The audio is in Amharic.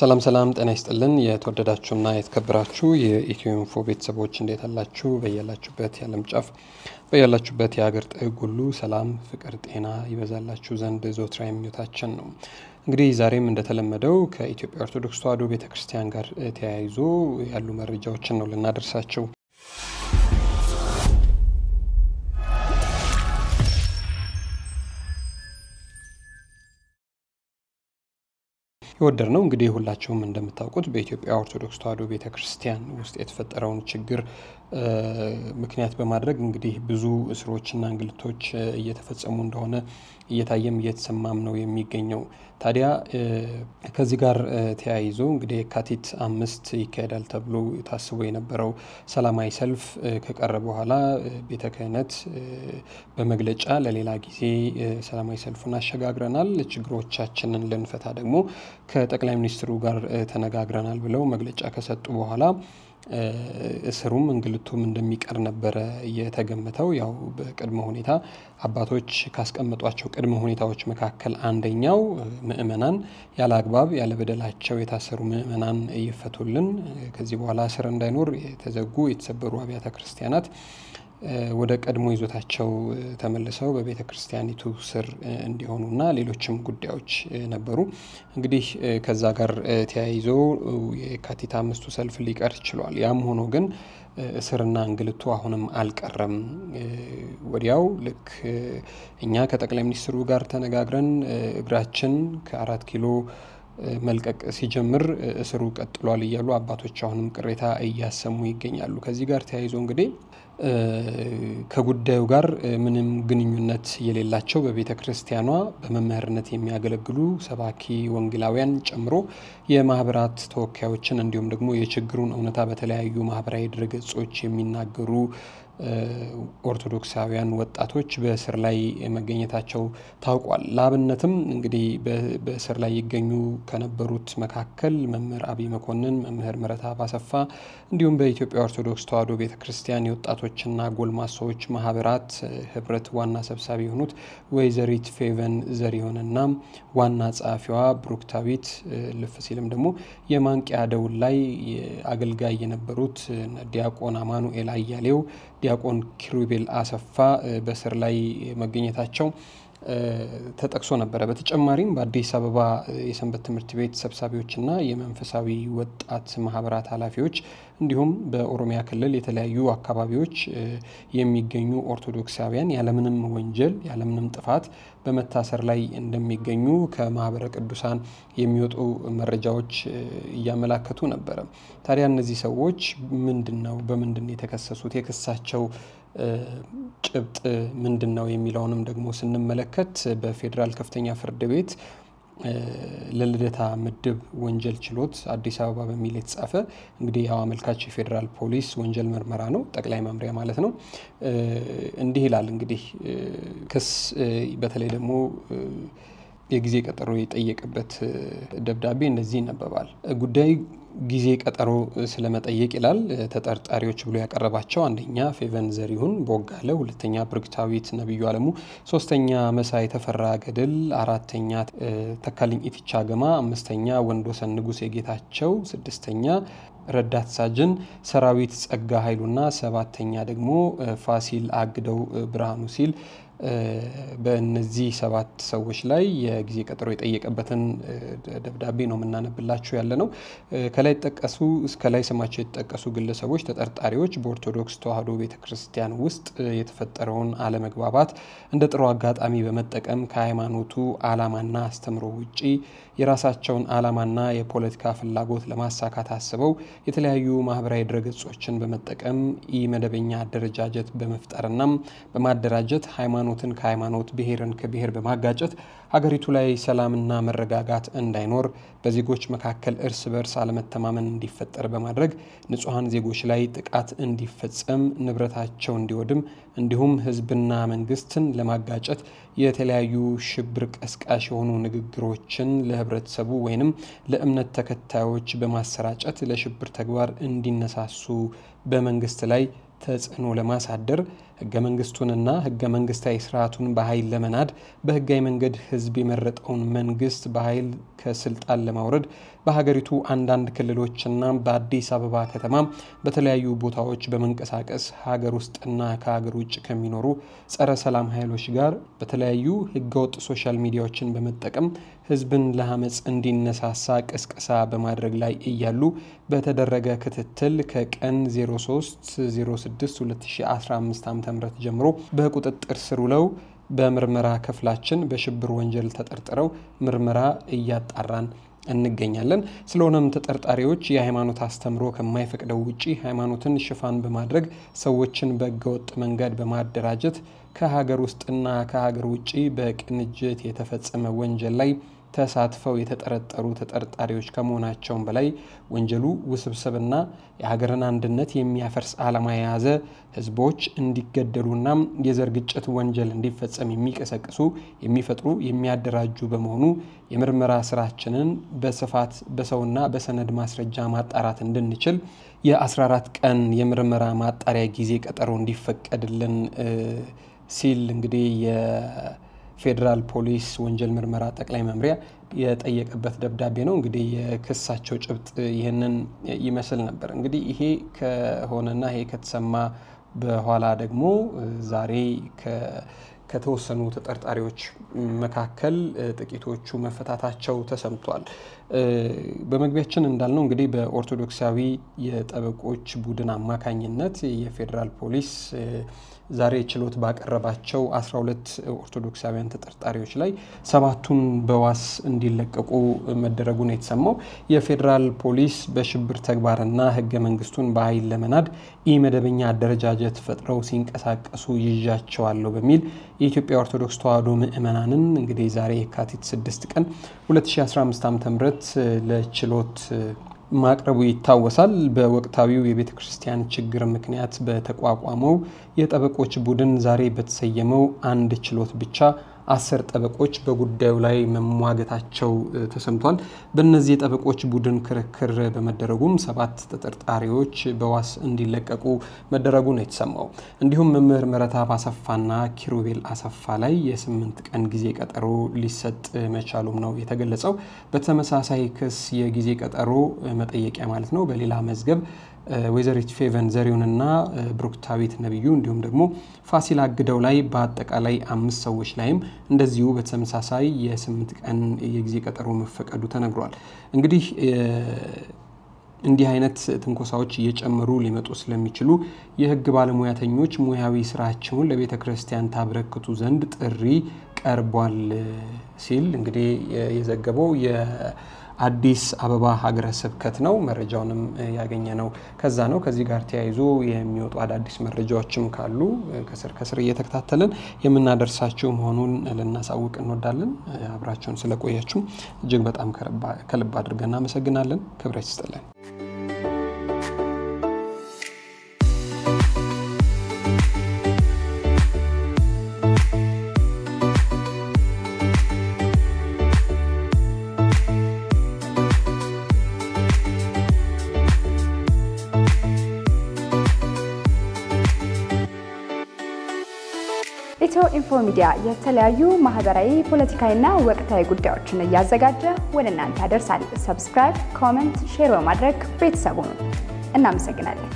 ሰላም ሰላም፣ ጤና ይስጥልን የተወደዳችሁና የተከበራችሁ የኢትዮ ኢንፎ ቤተሰቦች እንዴት አላችሁ? በያላችሁበት የዓለም ጫፍ በያላችሁበት የሀገር ጥግ ሁሉ ሰላም፣ ፍቅር፣ ጤና ይበዛላችሁ ዘንድ ዞትራ የሚወታችን ነው። እንግዲህ ዛሬም እንደተለመደው ከኢትዮጵያ ኦርቶዶክስ ተዋሕዶ ቤተክርስቲያን ጋር ተያይዞ ያሉ መረጃዎችን ነው ልናደርሳቸው የወደር ነው እንግዲህ ሁላችሁም እንደምታውቁት በኢትዮጵያ ኦርቶዶክስ ተዋሕዶ ቤተ ክርስቲያን ውስጥ የተፈጠረውን ችግር ምክንያት በማድረግ እንግዲህ ብዙ እስሮችና እንግልቶች እየተፈጸሙ እንደሆነ እየታየም እየተሰማም ነው የሚገኘው። ታዲያ ከዚህ ጋር ተያይዞ እንግዲህ የካቲት አምስት ይካሄዳል ተብሎ ታስቦ የነበረው ሰላማዊ ሰልፍ ከቀረ በኋላ ቤተ ክህነት በመግለጫ ለሌላ ጊዜ ሰላማዊ ሰልፉን አሸጋግረናል፣ ችግሮቻችንን ልንፈታ ደግሞ ከጠቅላይ ሚኒስትሩ ጋር ተነጋግረናል ብለው መግለጫ ከሰጡ በኋላ እስሩም እንግልቱም እንደሚቀር ነበረ የተገመተው። ያው በቅድመ ሁኔታ አባቶች ካስቀመጧቸው ቅድመ ሁኔታዎች መካከል አንደኛው ምእመናን ያለ አግባብ ያለ በደላቸው የታሰሩ ምእመናን ይፈቱልን፣ ከዚህ በኋላ እስር እንዳይኖር የተዘጉ የተሰበሩ አብያተ ክርስቲያናት ወደ ቀድሞ ይዞታቸው ተመልሰው በቤተ ክርስቲያኒቱ ስር እንዲሆኑና ሌሎችም ጉዳዮች ነበሩ። እንግዲህ ከዛ ጋር ተያይዞ የካቲት አምስቱ ሰልፍ ሊቀር ችሏል። ያም ሆኖ ግን እስርና እንግልቱ አሁንም አልቀረም። ወዲያው ልክ እኛ ከጠቅላይ ሚኒስትሩ ጋር ተነጋግረን እግራችን ከአራት ኪሎ መልቀቅ ሲጀምር እስሩ ቀጥሏል እያሉ አባቶች አሁንም ቅሬታ እያሰሙ ይገኛሉ። ከዚህ ጋር ተያይዞ እንግዲህ ከጉዳዩ ጋር ምንም ግንኙነት የሌላቸው በቤተ ክርስቲያኗ በመምህርነት የሚያገለግሉ ሰባኪ ወንጌላውያን ጨምሮ የማህበራት ተወካዮችን እንዲሁም ደግሞ የችግሩን እውነታ በተለያዩ ማህበራዊ ድረገጾች የሚናገሩ ኦርቶዶክሳውያን ወጣቶች በእስር ላይ መገኘታቸው ታውቋል። ለአብነትም እንግዲህ በእስር ላይ ይገኙ ከነበሩት መካከል መምህር አብይ መኮንን፣ መምህር ምረትአብ አሰፋ እንዲሁም በኢትዮጵያ ኦርቶዶክስ ተዋሕዶ ቤተ ክርስቲያን የወጣቶችና ጎልማሳዎች ማህበራት ህብረት ዋና ሰብሳቢ የሆኑት ወይዘሪት ፌቨን ዘሪሁንና ዋና ጸሐፊዋ ብሩክታዊት ልፍ ሲልም ደግሞ የማንቂያ ደውል ላይ አገልጋይ የነበሩት ዲያቆን አማኑኤል አያሌው ዲያቆን ኪሩቤል አሰፋ በስር ላይ መገኘታቸው ተጠቅሶ ነበረ። በተጨማሪም በአዲስ አበባ የሰንበት ትምህርት ቤት ሰብሳቢዎችና የመንፈሳዊ ወጣት ማህበራት ኃላፊዎች እንዲሁም በኦሮሚያ ክልል የተለያዩ አካባቢዎች የሚገኙ ኦርቶዶክሳውያን ያለምንም ወንጀል ያለምንም ጥፋት በመታሰር ላይ እንደሚገኙ ከማህበረ ቅዱሳን የሚወጡ መረጃዎች እያመላከቱ ነበረ። ታዲያ እነዚህ ሰዎች ምንድን ነው በምንድን የተከሰሱት? የክሳቸው ጭብጥ ምንድን ነው የሚለውንም ደግሞ ስንመለከት በፌዴራል ከፍተኛ ፍርድ ቤት ለልደታ ምድብ ወንጀል ችሎት አዲስ አበባ በሚል የተጻፈ እንግዲህ ያው አመልካች የፌዴራል ፖሊስ ወንጀል ምርመራ ነው፣ ጠቅላይ መምሪያ ማለት ነው። እንዲህ ይላል እንግዲህ ክስ በተለይ ደግሞ የጊዜ ቀጠሮ የጠየቀበት ደብዳቤ እንደዚህ ይነበባል። ጉዳይ ጊዜ ቀጠሮ ስለመጠየቅ ይላል። ተጠርጣሪዎች ብሎ ያቀረባቸው አንደኛ ፌቨን ዘሪሁን ቦጋለ፣ ሁለተኛ ብርግታዊት ነብዩ አለሙ፣ ሶስተኛ መሳይ ተፈራ ገደል፣ አራተኛ ተካልኝ ኢፍቻ ገማ፣ አምስተኛ ወንዶሰን ንጉሴ ጌታቸው፣ ስድስተኛ ረዳት ሳጅን ሰራዊት ጸጋ ኃይሉና ሰባተኛ ደግሞ ፋሲል አግደው ብርሃኑ ሲል በእነዚህ ሰባት ሰዎች ላይ የጊዜ ቀጠሮ የጠየቀበትን ደብዳቤ ነው የምናነብላችሁ ያለ ነው። ከላይ ጠቀሱ እስከላይ ስማቸው የተጠቀሱ ግለሰቦች ተጠርጣሪዎች በኦርቶዶክስ ተዋሕዶ ቤተ ክርስቲያን ውስጥ የተፈጠረውን አለመግባባት እንደ ጥሩ አጋጣሚ በመጠቀም ከሃይማኖቱ ዓላማና አስተምሮ ውጪ የራሳቸውን ዓላማና የፖለቲካ ፍላጎት ለማሳካት አስበው የተለያዩ ማህበራዊ ድረገጾችን በመጠቀም ኢመደበኛ አደረጃጀት በመፍጠርና በማደራጀት ሃይማኖት ሃይማኖትን ከሃይማኖት ብሔርን ከብሔር በማጋጨት ሀገሪቱ ላይ ሰላምና መረጋጋት እንዳይኖር በዜጎች መካከል እርስ በርስ አለመተማመን እንዲፈጠር በማድረግ ንጹሐን ዜጎች ላይ ጥቃት እንዲፈጸም፣ ንብረታቸው እንዲወድም እንዲሁም ህዝብና መንግስትን ለማጋጨት የተለያዩ ሽብር ቀስቃሽ የሆኑ ንግግሮችን ለህብረተሰቡ ወይንም ለእምነት ተከታዮች በማሰራጨት ለሽብር ተግባር እንዲነሳሱ በመንግስት ላይ ተጽዕኖ ለማሳደር ህገ መንግስቱንና ህገ መንግስታዊ ስርዓቱን በኃይል ለመናድ በህጋዊ መንገድ ህዝብ የመረጠውን መንግስት በኃይል ከስልጣን ለማውረድ በሀገሪቱ አንዳንድ ክልሎችና በአዲስ አበባ ከተማ በተለያዩ ቦታዎች በመንቀሳቀስ ሀገር ውስጥና ከሀገር ውጭ ከሚኖሩ ጸረ ሰላም ኃይሎች ጋር በተለያዩ ህገወጥ ሶሻል ሚዲያዎችን በመጠቀም ህዝብን ለአመፅ እንዲነሳሳ ቅስቀሳ በማድረግ ላይ እያሉ በተደረገ ክትትል ከቀን 03 06 2015 ዓ ጀምሮ በቁጥጥር ስር ውለው በምርመራ ክፍላችን በሽብር ወንጀል ተጠርጥረው ምርመራ እያጣራን እንገኛለን። ስለሆነም ተጠርጣሪዎች የሃይማኖት አስተምሮ ከማይፈቅደው ውጪ ሃይማኖትን ሽፋን በማድረግ ሰዎችን በህገወጥ መንገድ በማደራጀት ከሀገር ውስጥና ከሀገር ውጪ በቅንጅት የተፈጸመ ወንጀል ላይ ተሳትፈው የተጠረጠሩ ተጠርጣሪዎች ከመሆናቸውም በላይ ወንጀሉ ውስብስብና የሀገርን አንድነት የሚያፈርስ ዓላማ የያዘ ህዝቦች እንዲገደሉና የዘር ግጭት ወንጀል እንዲፈጸም የሚቀሰቅሱ የሚፈጥሩ፣ የሚያደራጁ በመሆኑ የምርመራ ስራችንን በስፋት በሰውና በሰነድ ማስረጃ ማጣራት እንድንችል የ14 ቀን የምርመራ ማጣሪያ ጊዜ ቀጠሮ እንዲፈቀድልን ሲል እንግዲህ ፌዴራል ፖሊስ ወንጀል ምርመራ ጠቅላይ መምሪያ የጠየቀበት ደብዳቤ ነው። እንግዲህ የክሳቸው ጭብጥ ይህንን ይመስል ነበር። እንግዲህ ይሄ ከሆነና ይሄ ከተሰማ በኋላ ደግሞ ዛሬ ከተወሰኑ ተጠርጣሪዎች መካከል ጥቂቶቹ መፈታታቸው ተሰምቷል። በመግቢያችን እንዳልነው እንግዲህ በኦርቶዶክሳዊ የጠበቆች ቡድን አማካኝነት የፌዴራል ፖሊስ ዛሬ ችሎት ባቀረባቸው 12 ኦርቶዶክሳውያን ተጠርጣሪዎች ላይ ሰባቱን በዋስ እንዲለቀቁ መደረጉን የተሰማው የፌዴራል ፖሊስ በሽብር ተግባርና ህገ መንግስቱን በኃይል ለመናድ ኢመደበኛ አደረጃጀት ፈጥረው ሲንቀሳቀሱ ይዣቸዋለሁ በሚል የኢትዮጵያ ኦርቶዶክስ ተዋህዶ ምእመናንን እንግዲህ ዛሬ የካቲት 6 ቀን 2015 ም ለችሎት ማቅረቡ ይታወሳል። በወቅታዊው የቤተ ክርስቲያን ችግር ምክንያት በተቋቋመው የጠበቆች ቡድን ዛሬ በተሰየመው አንድ ችሎት ብቻ አስር ጠበቆች በጉዳዩ ላይ መሟገታቸው ተሰምቷል። በእነዚህ የጠበቆች ቡድን ክርክር በመደረጉም ሰባት ተጠርጣሪዎች በዋስ እንዲለቀቁ መደረጉ ነው የተሰማው። እንዲሁም መምህር ምህረተአብ አሰፋና ኪሩቤል አሰፋ ላይ የስምንት ቀን ጊዜ ቀጠሮ ሊሰጥ መቻሉም ነው የተገለጸው። በተመሳሳይ ክስ የጊዜ ቀጠሮ መጠየቂያ ማለት ነው በሌላ መዝገብ ወይዘሪት ፌቨን ዘሬውንና ብሩክታዊት ነቢዩ እንዲሁም ደግሞ ፋሲል አግደው ላይ በአጠቃላይ አምስት ሰዎች ላይም እንደዚሁ በተመሳሳይ የስምንት ቀን የጊዜ ቀጠሮ መፈቀዱ ተነግሯል። እንግዲህ እንዲህ አይነት ትንኮሳዎች እየጨመሩ ሊመጡ ስለሚችሉ የሕግ ባለሙያተኞች ሙያዊ ስራቸውን ለቤተ ክርስቲያን ታበረክቱ ዘንድ ጥሪ ቀርቧል ሲል እንግዲህ የዘገበው አዲስ አበባ ሀገረ ስብከት ነው። መረጃውንም ያገኘ ነው ከዛ ነው። ከዚህ ጋር ተያይዞ የሚወጡ አዳዲስ መረጃዎችም ካሉ ከስር ከስር እየተከታተልን የምናደርሳችሁ መሆኑን ልናሳውቅ እንወዳለን። አብራችሁን ስለቆያችሁ እጅግ በጣም ከልብ አድርገን እናመሰግናለን። ክብረት ይስጥልን። ኢትዮ ኢንፎ ሚዲያ የተለያዩ ማህበራዊ፣ ፖለቲካዊና ወቅታዊ ጉዳዮችን እያዘጋጀ ወደ እናንተ ያደርሳል። ሰብስክራይብ፣ ኮመንት፣ ሼር በማድረግ ቤተሰቡን እናመሰግናለን።